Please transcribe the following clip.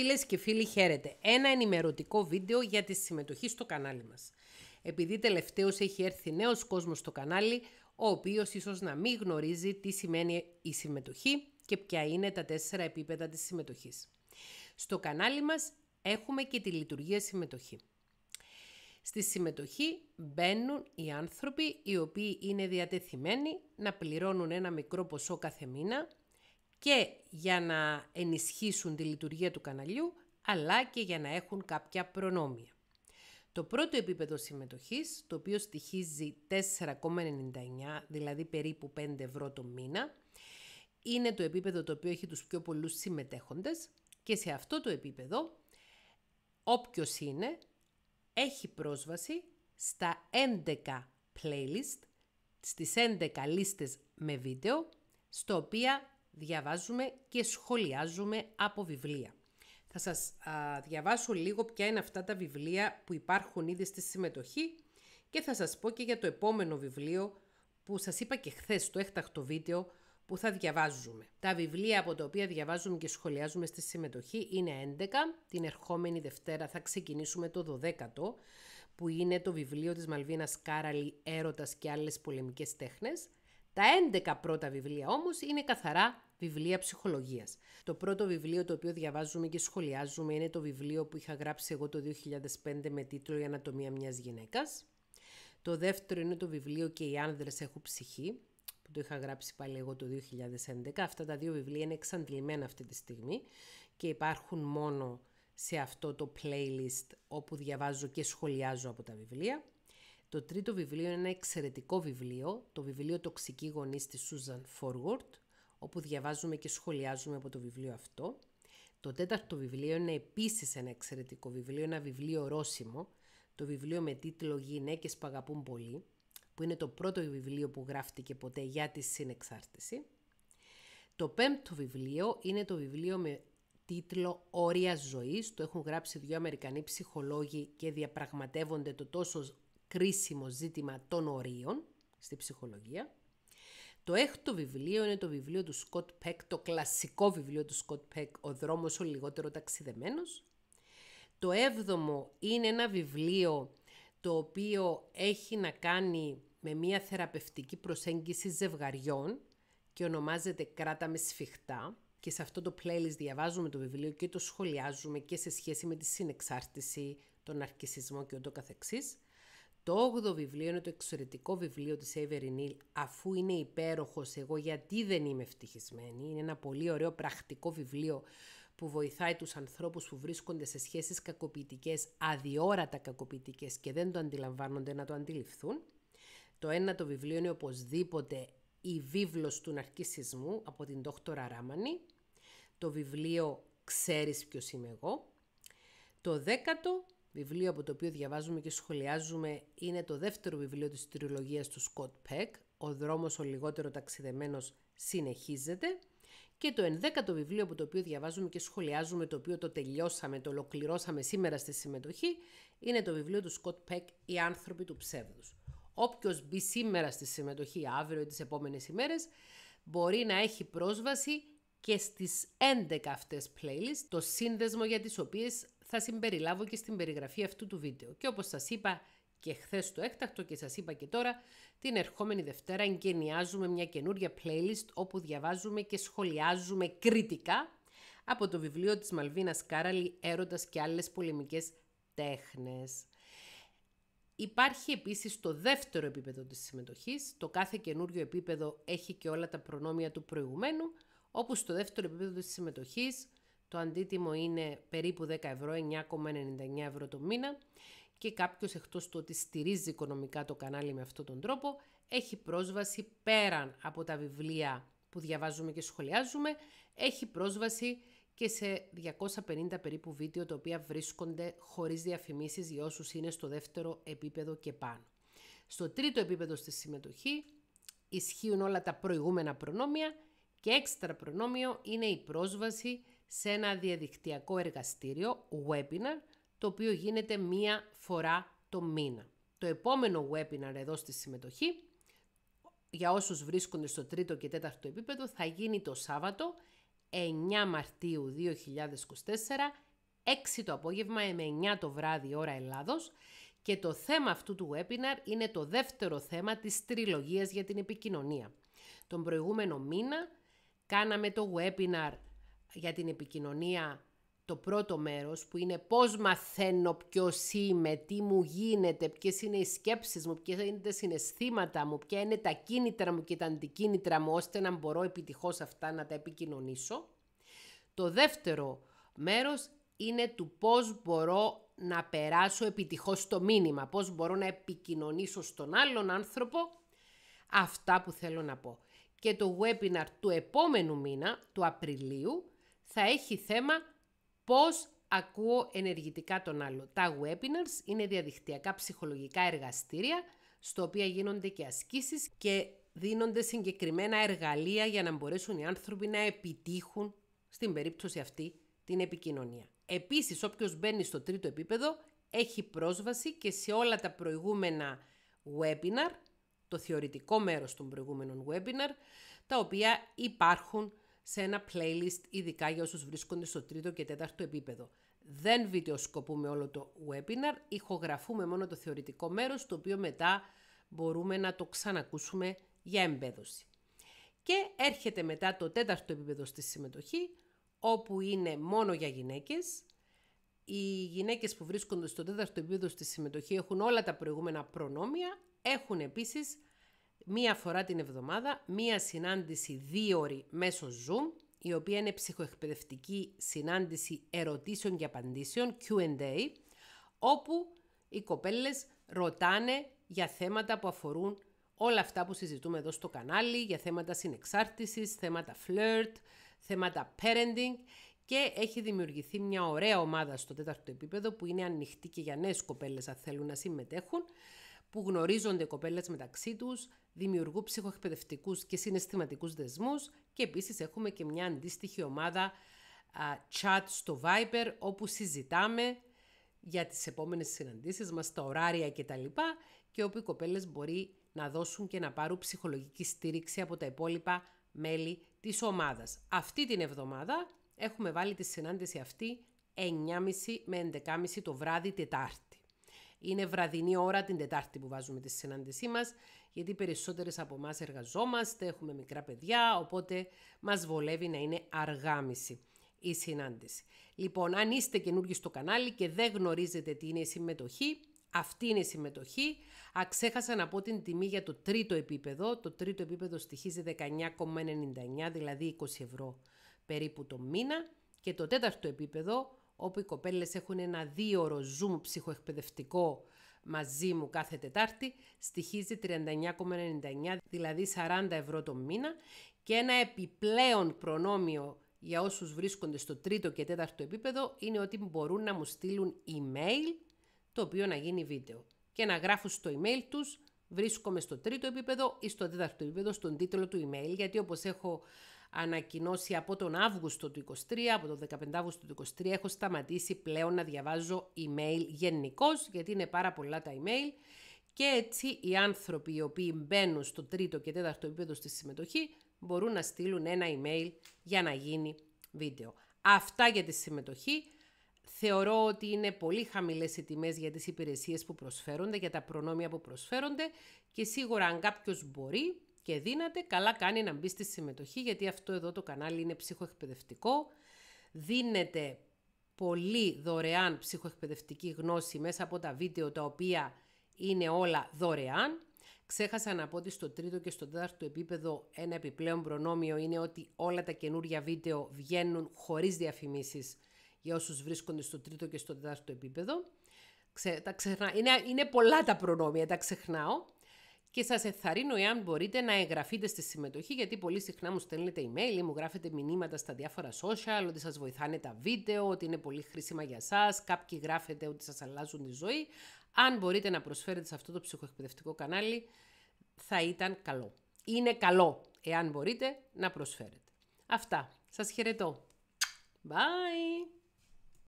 Φίλες και φίλοι χαίρετε. Ένα ενημερωτικό βίντεο για τη συμμετοχή στο κανάλι μας. Επειδή τελευταίως έχει έρθει νέος κόσμος στο κανάλι, ο οποίος ίσως να μην γνωρίζει τι σημαίνει η συμμετοχή και ποια είναι τα τέσσερα επίπεδα της συμμετοχής. Στο κανάλι μας έχουμε και τη λειτουργία συμμετοχή. Στη συμμετοχή μπαίνουν οι άνθρωποι οι οποίοι είναι διατεθειμένοι να πληρώνουν ένα μικρό ποσό κάθε μήνα και για να ενισχύσουν τη λειτουργία του καναλιού, αλλά και για να έχουν κάποια προνόμια. Το πρώτο επίπεδο συμμετοχής, το οποίο στοιχίζει 4,99, δηλαδή περίπου 5 ευρώ το μήνα, είναι το επίπεδο το οποίο έχει τους πιο πολλούς συμμετέχοντες και σε αυτό το επίπεδο όποιος είναι έχει πρόσβαση στα 11 playlist, στις 11 λίστες με βίντεο, στο οποία διαβάζουμε και σχολιάζουμε από βιβλία. Θα σας διαβάσω λίγο ποια είναι αυτά τα βιβλία που υπάρχουν ήδη στη συμμετοχή και θα σας πω και για το επόμενο βιβλίο που σας είπα και χθες το έκτακτο βίντεο που θα διαβάζουμε. Τα βιβλία από τα οποία διαβάζουμε και σχολιάζουμε στη συμμετοχή είναι 11. Την ερχόμενη Δευτέρα θα ξεκινήσουμε το 12ο που είναι το βιβλίο της Μαλβίνας Κάραλη «Έρωτας και άλλες πολεμικές τέχνες». Τα 11 πρώτα βιβλία όμως είναι καθαρά βιβλία ψυχολογίας. Το πρώτο βιβλίο το οποίο διαβάζουμε και σχολιάζουμε είναι το βιβλίο που είχα γράψει εγώ το 2005 με τίτλο «Η ανατομία μιας γυναίκας». Το δεύτερο είναι το βιβλίο «Και οι άνδρες έχουν ψυχή» που το είχα γράψει πάλι εγώ το 2011. Αυτά τα δύο βιβλία είναι εξαντλημένα αυτή τη στιγμή και υπάρχουν μόνο σε αυτό το playlist όπου διαβάζω και σχολιάζω από τα βιβλία. Το τρίτο βιβλίο είναι ένα εξαιρετικό βιβλίο, το βιβλίο «Τοξική γονείς» της Σούζαν Φόργουρτ, όπου διαβάζουμε και σχολιάζουμε από το βιβλίο αυτό. Το τέταρτο βιβλίο είναι επίσης ένα εξαιρετικό βιβλίο, ένα βιβλίο ρώσιμο, το βιβλίο με τίτλο «Γυναίκες που αγαπούν πολύ», που είναι το πρώτο βιβλίο που γράφτηκε ποτέ για τη συνεξάρτηση. Το πέμπτο βιβλίο είναι το βιβλίο με τίτλο «Όρια ζωής». Το έχουν γράψει δύο Αμερικανοί ψυχολόγοι και διαπραγματεύονται το τόσο κρίσιμο ζήτημα των ορίων στη ψυχολογία. Το έκτο βιβλίο είναι το βιβλίο του Σκοτ Πέκ, το κλασικό βιβλίο του Σκοτ Πέκ, «Ο δρόμος ο λιγότερο ταξιδεμένος». Το έβδομο είναι ένα βιβλίο το οποίο έχει να κάνει με μια θεραπευτική προσέγγιση ζευγαριών και ονομάζεται «Κράτα με σφιχτά» και σε αυτό το playlist διαβάζουμε το βιβλίο και το σχολιάζουμε και σε σχέση με τη συνεξάρτηση, τον αρκισισμό και ούτω καθεξής. Το 8 βιβλίο είναι το εξαιρετικό βιβλίο της Avery Neal «Αφού είναι υπέροχος εγώ γιατί δεν είμαι ευτυχισμένη». Είναι ένα πολύ ωραίο πρακτικό βιβλίο που βοηθάει τους ανθρώπους που βρίσκονται σε σχέσεις κακοποιητικές, αδιόρατα κακοποιητικές και δεν το αντιλαμβάνονται να το αντιληφθούν. Το ένα το βιβλίο είναι οπωσδήποτε «Η βίβλος του ναρκισισμού» από την Δόκτωρα Ράμανη. Το βιβλίο «Ξέρεις ποιος είμαι εγώ». Το δέκατο βιβλίο από το οποίο διαβάζουμε και σχολιάζουμε είναι το δεύτερο βιβλίο της τριλογίας του Σκοτ Πεκ, «Ο δρόμος ο λιγότερο ταξιδεμένος συνεχίζεται» και το ενδέκατο βιβλίο από το οποίο διαβάζουμε και σχολιάζουμε, το οποίο το τελειώσαμε, το ολοκληρώσαμε σήμερα στη συμμετοχή, είναι το βιβλίο του Σκοτ Πεκ «Οι άνθρωποι του ψεύδους». Όποιος μπει σήμερα στη συμμετοχή, αύριο ή τις επόμενες ημέρες, μπορεί να έχει πρόσβαση και στις 11 αυτές playlists, το σύνδεσμο για τις οποίες θα συμπεριλάβω και στην περιγραφή αυτού του βίντεο. Και όπως σας είπα και χθες το έκτακτο και σας είπα και τώρα, την ερχόμενη Δευτέρα εγκαινιάζουμε μια καινούρια playlist όπου διαβάζουμε και σχολιάζουμε κριτικά από το βιβλίο της Μαλβίνας Κάραλη «Έρωτας και άλλες πολεμικές τέχνες». Υπάρχει επίσης το δεύτερο επίπεδο της συμμετοχής. Το κάθε καινούριο επίπεδο έχει και όλα τα προνόμια του προηγουμένου, όπου στο δεύτερο επίπεδο της συμμετοχής το αντίτιμο είναι περίπου 10 ευρώ, 9,99 ευρώ το μήνα και κάποιος εκτός του ότι στηρίζει οικονομικά το κανάλι με αυτόν τον τρόπο έχει πρόσβαση πέραν από τα βιβλία που διαβάζουμε και σχολιάζουμε, έχει πρόσβαση και σε 250 περίπου βίντεο τα οποία βρίσκονται χωρίς διαφημίσεις για όσους είναι στο δεύτερο επίπεδο και πάνω. Στο τρίτο επίπεδο στη συμμετοχή ισχύουν όλα τα προηγούμενα προνόμια και έξτρα προνόμιο είναι η πρόσβαση σε ένα διαδικτυακό εργαστήριο, webinar, το οποίο γίνεται μία φορά το μήνα. Το επόμενο webinar εδώ στη συμμετοχή, για όσους βρίσκονται στο τρίτο και τέταρτο επίπεδο, θα γίνει το Σάββατο 9 Μαρτίου 2024, 6 το απόγευμα με 9 το βράδυ ώρα Ελλάδος και το θέμα αυτού του webinar είναι το δεύτερο θέμα της τριλογίας για την επικοινωνία. Τον προηγούμενο μήνα κάναμε το webinar για την επικοινωνία το πρώτο μέρος που είναι πώς μαθαίνω ποιο είμαι, τι μου γίνεται, ποιες είναι οι σκέψεις μου, ποιες είναι τα συναισθήματα μου, ποια είναι τα κίνητρα μου και τα αντικίνητρα μου ώστε να μπορώ επιτυχώς αυτά να τα επικοινωνήσω. Το δεύτερο μέρος είναι του πώς μπορώ να περάσω επιτυχώς το μήνυμα, πώς μπορώ να επικοινωνήσω στον άλλον άνθρωπο αυτά που θέλω να πω. Και το webinar του επόμενου μήνα, του Απριλίου, θα έχει θέμα πώς ακούω ενεργητικά τον άλλο. Τα webinars είναι διαδικτυακά ψυχολογικά εργαστήρια, στο οποία γίνονται και ασκήσεις και δίνονται συγκεκριμένα εργαλεία για να μπορέσουν οι άνθρωποι να επιτύχουν, στην περίπτωση αυτή, την επικοινωνία. Επίσης, όποιος μπαίνει στο τρίτο επίπεδο, έχει πρόσβαση και σε όλα τα προηγούμενα webinar, το θεωρητικό μέρος των προηγούμενων webinar, τα οποία υπάρχουν σε ένα playlist ειδικά για όσους βρίσκονται στο τρίτο και τέταρτο επίπεδο. Δεν βιντεοσκοπούμε όλο το webinar, ηχογραφούμε μόνο το θεωρητικό μέρος, το οποίο μετά μπορούμε να το ξανακούσουμε για εμπέδωση. Και έρχεται μετά το τέταρτο επίπεδο στη συμμετοχή, όπου είναι μόνο για γυναίκες. Οι γυναίκες που βρίσκονται στο τέταρτο επίπεδο στη συμμετοχή έχουν όλα τα προηγούμενα προνόμια, έχουν επίσης μία φορά την εβδομάδα, μία συνάντηση δίωρη μέσω Zoom, η οποία είναι ψυχοεκπαιδευτική συνάντηση ερωτήσεων και απαντήσεων, Q&A, όπου οι κοπέλες ρωτάνε για θέματα που αφορούν όλα αυτά που συζητούμε εδώ στο κανάλι, για θέματα συνεξάρτησης, θέματα flirt, θέματα parenting και έχει δημιουργηθεί μια ωραία ομάδα στο τέταρτο επίπεδο που είναι ανοιχτή και για νέες κοπέλες αν θέλουν να συμμετέχουν που γνωρίζονται οι κοπέλες μεταξύ τους, δημιουργούν ψυχοεκπαιδευτικούς και συναισθηματικούς δεσμούς και επίσης έχουμε και μια αντίστοιχη ομάδα chat στο Viber όπου συζητάμε για τις επόμενες συναντήσεις μας, τα ωράρια κτλ. και όπου οι κοπέλες μπορεί να δώσουν και να πάρουν ψυχολογική στήριξη από τα υπόλοιπα μέλη της ομάδας. Αυτή την εβδομάδα έχουμε βάλει τη συνάντηση αυτή 9.30 με 11.30 το βράδυ Τετάρτη. Είναι βραδινή ώρα την Τετάρτη που βάζουμε τη συνάντησή μας, γιατί περισσότερες από εμάς εργαζόμαστε, έχουμε μικρά παιδιά, οπότε μας βολεύει να είναι αργάμιση η συνάντηση. Λοιπόν, αν είστε καινούργοι στο κανάλι και δεν γνωρίζετε τι είναι η συμμετοχή, αυτή είναι η συμμετοχή. Αξέχασα να πω την τιμή για το τρίτο επίπεδο. Το τρίτο επίπεδο στοιχίζει 19,99, δηλαδή 20 ευρώ περίπου το μήνα. Και το τέταρτο επίπεδο όπου οι κοπέλες έχουν ένα δίωρο Zoom ψυχοεκπαιδευτικό μαζί μου κάθε Τετάρτη, στοιχίζει 39,99, δηλαδή 40 ευρώ το μήνα και ένα επιπλέον προνόμιο για όσους βρίσκονται στο τρίτο και τέταρτο επίπεδο είναι ότι μπορούν να μου στείλουν email το οποίο να γίνει βίντεο και να γράφουν στο email τους βρίσκομαι στο τρίτο επίπεδο ή στο τέταρτο επίπεδο στον τίτλο του email γιατί όπως έχω ανακοινώσει από τον Αύγουστο του 23, από τον 15 Αύγουστο του 23 έχω σταματήσει πλέον να διαβάζω email γενικώς, γιατί είναι πάρα πολλά τα email και έτσι οι άνθρωποι οι οποίοι μπαίνουν στο τρίτο και τέταρτο επίπεδο στη συμμετοχή μπορούν να στείλουν ένα email για να γίνει βίντεο. Αυτά για τη συμμετοχή. Θεωρώ ότι είναι πολύ χαμηλές οι τιμές για τις υπηρεσίες που προσφέρονται, για τα προνόμια που προσφέρονται και σίγουρα αν κάποιος μπορεί και καλά κάνει να μπει στη συμμετοχή γιατί αυτό εδώ το κανάλι είναι ψυχοεκπαιδευτικό. Δίνεται πολύ δωρεάν ψυχοεκπαιδευτική γνώση μέσα από τα βίντεο τα οποία είναι όλα δωρεάν. Ξέχασα να πω ότι στο τρίτο και στο τέταρτο επίπεδο ένα επιπλέον προνόμιο είναι ότι όλα τα καινούργια βίντεο βγαίνουν χωρίς διαφημίσεις για όσους βρίσκονται στο τρίτο και στο τέταρτο επίπεδο. τα είναι, είναι πολλά τα προνόμια, τα ξεχνάω και σας εθαρρύνω εάν μπορείτε να εγγραφείτε στη συμμετοχή γιατί πολύ συχνά μου στέλνετε email ή μου γράφετε μηνύματα στα διάφορα social ότι σας βοηθάνε τα βίντεο, ότι είναι πολύ χρήσιμα για σας, κάποιοι γράφετε ότι σας αλλάζουν τη ζωή. Αν μπορείτε να προσφέρετε σε αυτό το ψυχοεκπαιδευτικό κανάλι θα ήταν καλό. Είναι καλό εάν μπορείτε να προσφέρετε. Αυτά. Σας χαιρετώ. Bye!